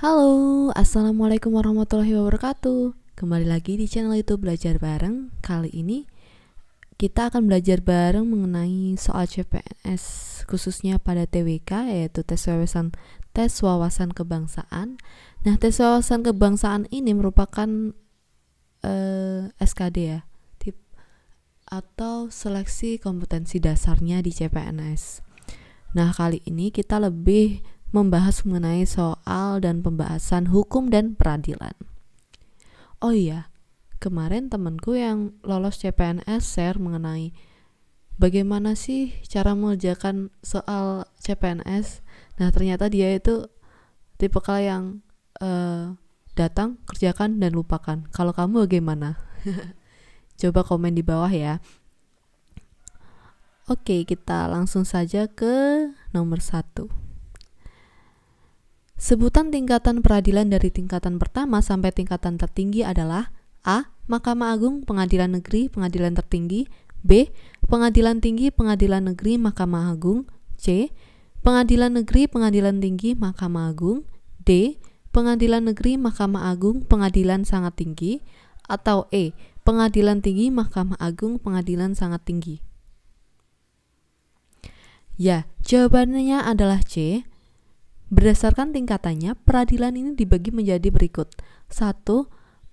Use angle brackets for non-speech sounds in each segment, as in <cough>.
Halo, Assalamualaikum warahmatullahi wabarakatuh Kembali lagi di channel youtube Belajar Bareng Kali ini kita akan belajar bareng mengenai soal CPNS khususnya pada TWK yaitu tes wawasan tes wawasan kebangsaan. Nah, tes wawasan kebangsaan ini merupakan eh, SKD ya, tip atau seleksi kompetensi dasarnya di CPNS. Nah, kali ini kita lebih membahas mengenai soal dan pembahasan hukum dan peradilan. Oh iya, kemarin temanku yang lolos CPNS share mengenai bagaimana sih cara mengerjakan soal CPNS. Nah, ternyata dia itu tipe kalau yang uh, datang, kerjakan dan lupakan. Kalau kamu bagaimana? <laughs> Coba komen di bawah ya. Oke, kita langsung saja ke nomor satu. Sebutan tingkatan peradilan dari tingkatan pertama sampai tingkatan tertinggi adalah A. Mahkamah Agung, Pengadilan Negeri, Pengadilan Tertinggi B. Pengadilan Tinggi, Pengadilan Negeri, Mahkamah Agung C. Pengadilan Negeri, Pengadilan Tinggi, Mahkamah Agung D. Pengadilan Negeri, Mahkamah Agung, Pengadilan Sangat Tinggi atau E. Pengadilan Tinggi, Mahkamah Agung, Pengadilan Sangat Tinggi Ya, jawabannya adalah C. Berdasarkan tingkatannya, peradilan ini dibagi menjadi berikut. 1.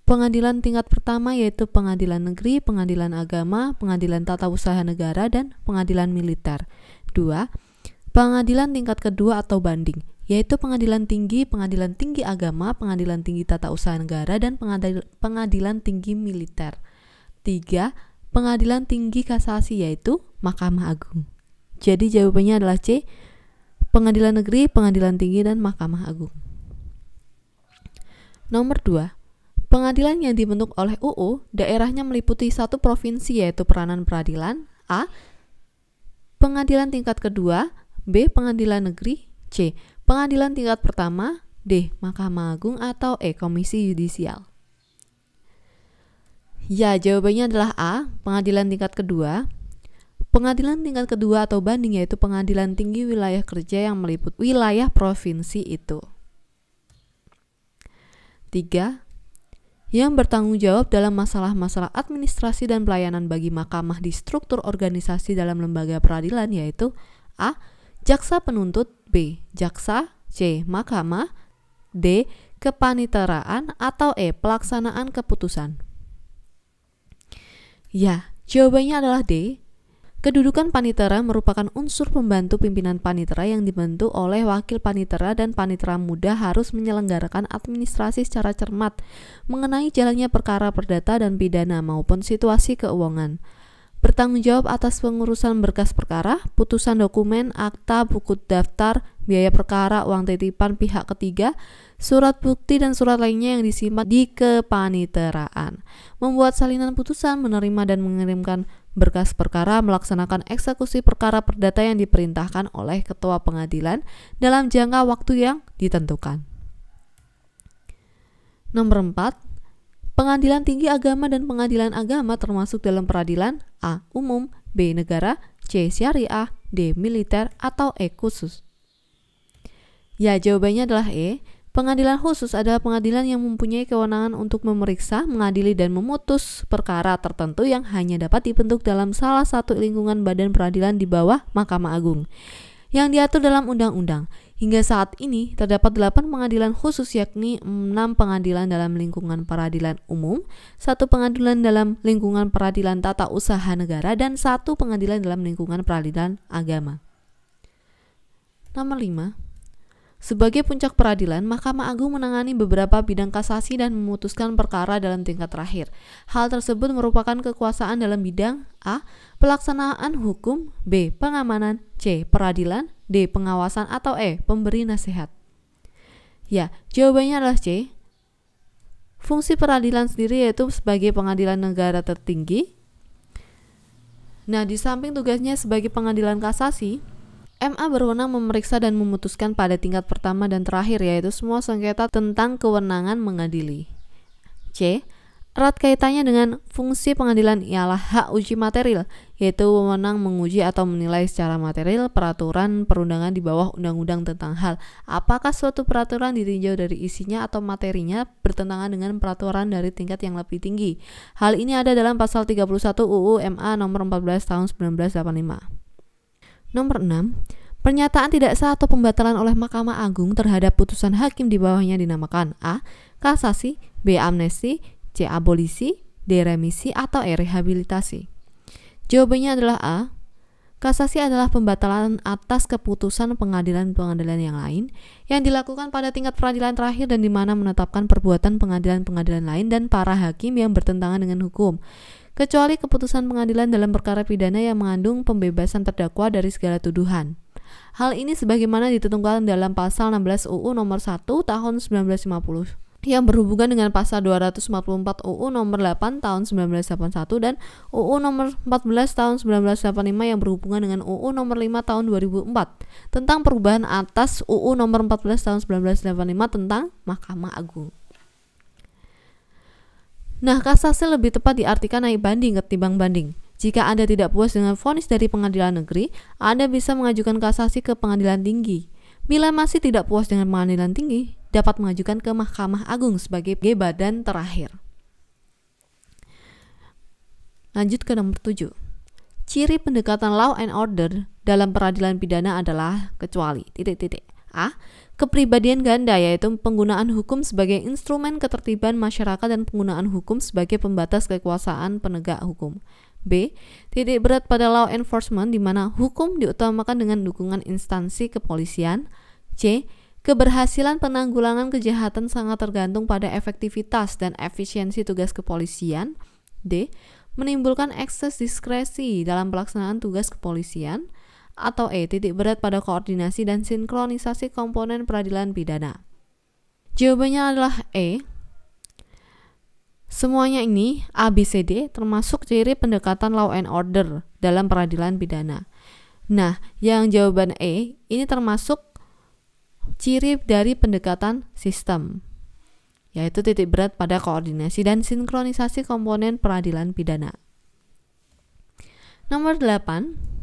Pengadilan tingkat pertama yaitu pengadilan negeri, pengadilan agama, pengadilan tata usaha negara, dan pengadilan militer. 2. Pengadilan tingkat kedua atau banding, yaitu pengadilan tinggi, pengadilan tinggi agama, pengadilan tinggi tata usaha negara, dan pengadilan tinggi militer. 3. Pengadilan tinggi kasasi yaitu Mahkamah Agung. Jadi jawabannya adalah C Pengadilan Negeri, Pengadilan Tinggi, dan Mahkamah Agung. Nomor 2. Pengadilan yang dibentuk oleh UU, daerahnya meliputi satu provinsi yaitu peranan peradilan A. Pengadilan tingkat kedua B. Pengadilan negeri C. Pengadilan tingkat pertama D. Mahkamah Agung atau E. Komisi Yudisial Ya, jawabannya adalah A. Pengadilan tingkat kedua Pengadilan tingkat kedua atau banding yaitu pengadilan tinggi wilayah kerja yang meliput wilayah provinsi itu. tiga Yang bertanggung jawab dalam masalah-masalah administrasi dan pelayanan bagi mahkamah di struktur organisasi dalam lembaga peradilan yaitu A. Jaksa penuntut B. Jaksa C. Mahkamah D. Kepaniteraan atau E. Pelaksanaan keputusan Ya, jawabannya adalah D Kedudukan panitera merupakan unsur pembantu pimpinan panitera yang dibentuk oleh wakil panitera dan panitera muda harus menyelenggarakan administrasi secara cermat mengenai jalannya perkara perdata dan pidana maupun situasi keuangan. Bertanggung jawab atas pengurusan berkas perkara, putusan dokumen, akta, buku daftar, biaya perkara, uang titipan pihak ketiga, surat bukti dan surat lainnya yang disimpan di kepaniteraan. Membuat salinan putusan, menerima dan mengirimkan berkas perkara melaksanakan eksekusi perkara perdata yang diperintahkan oleh ketua pengadilan dalam jangka waktu yang ditentukan. Nomor 4. Pengadilan Tinggi Agama dan Pengadilan Agama termasuk dalam peradilan A. Umum, B. Negara, C. Syariah, D. Militer, atau E. Khusus. Ya, jawabannya adalah E Pengadilan khusus adalah pengadilan yang mempunyai kewenangan untuk memeriksa, mengadili, dan memutus perkara tertentu yang hanya dapat dibentuk dalam salah satu lingkungan badan peradilan di bawah Mahkamah Agung yang diatur dalam undang-undang. Hingga saat ini, terdapat 8 pengadilan khusus yakni 6 pengadilan dalam lingkungan peradilan umum, satu pengadilan dalam lingkungan peradilan tata usaha negara, dan satu pengadilan dalam lingkungan peradilan agama. Nomor 5. Sebagai puncak peradilan, Mahkamah Agung menangani beberapa bidang kasasi dan memutuskan perkara dalam tingkat terakhir. Hal tersebut merupakan kekuasaan dalam bidang A. Pelaksanaan hukum B. Pengamanan C. Peradilan D. Pengawasan atau E. Pemberi nasihat Ya, jawabannya adalah C. Fungsi peradilan sendiri yaitu sebagai pengadilan negara tertinggi. Nah, di samping tugasnya sebagai pengadilan kasasi, MA berwenang memeriksa dan memutuskan pada tingkat pertama dan terakhir yaitu semua sengketa tentang kewenangan mengadili. C. Erat kaitannya dengan fungsi pengadilan ialah hak uji material, yaitu wewenang menguji atau menilai secara material peraturan perundangan di bawah undang-undang tentang hal apakah suatu peraturan ditinjau dari isinya atau materinya bertentangan dengan peraturan dari tingkat yang lebih tinggi. Hal ini ada dalam pasal 31 UU MA nomor 14 tahun 1985. Nomor 6, pernyataan tidak sah atau pembatalan oleh Mahkamah Agung terhadap putusan hakim di bawahnya dinamakan A. Kasasi, B. Amnesti, C. Abolisi, D. Remisi, atau E. Rehabilitasi. Jawabannya adalah A. Kasasi adalah pembatalan atas keputusan pengadilan-pengadilan yang lain yang dilakukan pada tingkat peradilan terakhir dan di mana menetapkan perbuatan pengadilan-pengadilan lain dan para hakim yang bertentangan dengan hukum kecuali keputusan pengadilan dalam perkara pidana yang mengandung pembebasan terdakwa dari segala tuduhan. Hal ini sebagaimana ditentukan dalam pasal 16 UU nomor 1 tahun 1950 yang berhubungan dengan pasal 244 UU nomor 8 tahun 1981 dan UU nomor 14 tahun 1985 yang berhubungan dengan UU nomor 5 tahun 2004 tentang perubahan atas UU nomor 14 tahun 1985 tentang Mahkamah Agung. Nah, kasasi lebih tepat diartikan naik banding ketimbang banding. Jika Anda tidak puas dengan vonis dari pengadilan negeri, Anda bisa mengajukan kasasi ke pengadilan tinggi. Bila masih tidak puas dengan pengadilan tinggi, dapat mengajukan ke Mahkamah Agung sebagai badan terakhir. Lanjut ke nomor 7. Ciri pendekatan law and order dalam peradilan pidana adalah kecuali titik-titik. A. Kepribadian ganda yaitu penggunaan hukum sebagai instrumen ketertiban masyarakat dan penggunaan hukum sebagai pembatas kekuasaan penegak hukum. B. Titik berat pada law enforcement di mana hukum diutamakan dengan dukungan instansi kepolisian. C. Keberhasilan penanggulangan kejahatan sangat tergantung pada efektivitas dan efisiensi tugas kepolisian. D. Menimbulkan ekses diskresi dalam pelaksanaan tugas kepolisian atau E titik berat pada koordinasi dan sinkronisasi komponen peradilan pidana. Jawabannya adalah E. Semuanya ini ABCD termasuk ciri pendekatan law and order dalam peradilan pidana. Nah, yang jawaban E ini termasuk ciri dari pendekatan sistem yaitu titik berat pada koordinasi dan sinkronisasi komponen peradilan pidana. Nomor 8,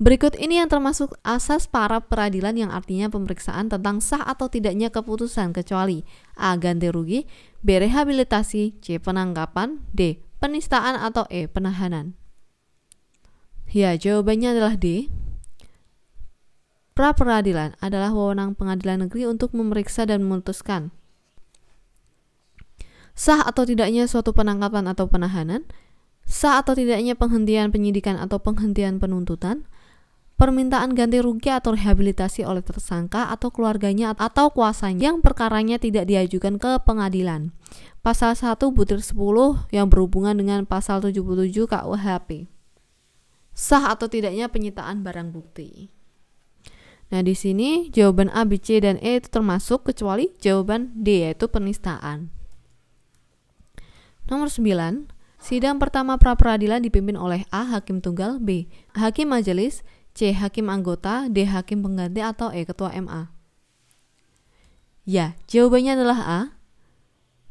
Berikut ini yang termasuk asas para peradilan yang artinya pemeriksaan tentang sah atau tidaknya keputusan kecuali A. Ganti rugi B. Rehabilitasi C. Penangkapan D. Penistaan atau E. Penahanan Ya, jawabannya adalah D. Pra peradilan adalah wewenang pengadilan negeri untuk memeriksa dan memutuskan sah atau tidaknya suatu penangkapan atau penahanan, sah atau tidaknya penghentian penyidikan atau penghentian penuntutan, permintaan ganti rugi atau rehabilitasi oleh tersangka atau keluarganya atau kuasanya yang perkaranya tidak diajukan ke pengadilan. Pasal 1 butir 10 yang berhubungan dengan pasal 77 KUHP. Sah atau tidaknya penyitaan barang bukti. Nah, di sini jawaban A, B, C, dan E itu termasuk kecuali jawaban D yaitu penistaan. Nomor 9, sidang pertama pra peradilan dipimpin oleh A hakim tunggal, B hakim majelis, C. Hakim anggota, D. Hakim pengganti, atau E. Ketua MA? Ya, jawabannya adalah A.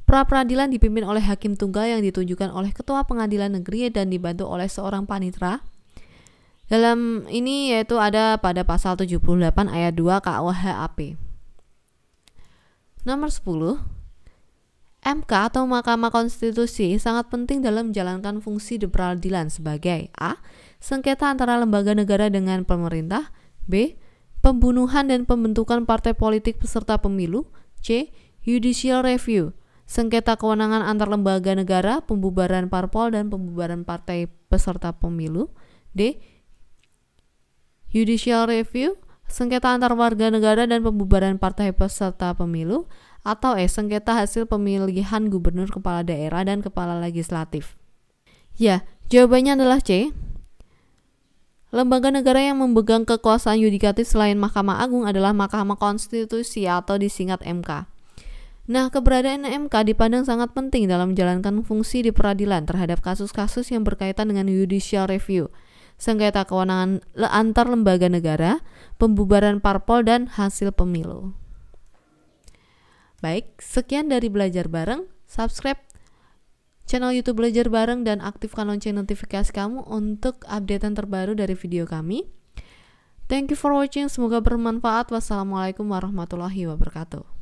Pra-peradilan dipimpin oleh hakim tunggal yang ditunjukkan oleh ketua pengadilan negeri dan dibantu oleh seorang panitra. Dalam ini yaitu ada pada pasal 78 ayat 2 KUHP. Nomor 10. MK atau Mahkamah Konstitusi sangat penting dalam menjalankan fungsi di peradilan sebagai A sengketa antara lembaga negara dengan pemerintah, B. Pembunuhan dan pembentukan partai politik peserta pemilu, C. Judicial review, sengketa kewenangan antar lembaga negara, pembubaran parpol dan pembubaran partai peserta pemilu, D. Judicial review, sengketa antar warga negara dan pembubaran partai peserta pemilu, atau E. Sengketa hasil pemilihan gubernur, kepala daerah, dan kepala legislatif. Ya, jawabannya adalah C. Lembaga negara yang memegang kekuasaan yudikatif selain Mahkamah Agung adalah Mahkamah Konstitusi atau disingkat MK. Nah, keberadaan MK dipandang sangat penting dalam menjalankan fungsi di peradilan terhadap kasus-kasus yang berkaitan dengan judicial review, sengketa kewenangan antar lembaga negara, pembubaran parpol, dan hasil pemilu. Baik, sekian dari Belajar Bareng. Subscribe channel YouTube Belajar Bareng dan aktifkan lonceng notifikasi kamu untuk updatean terbaru dari video kami. Thank you for watching, semoga bermanfaat. Wassalamualaikum warahmatullahi wabarakatuh.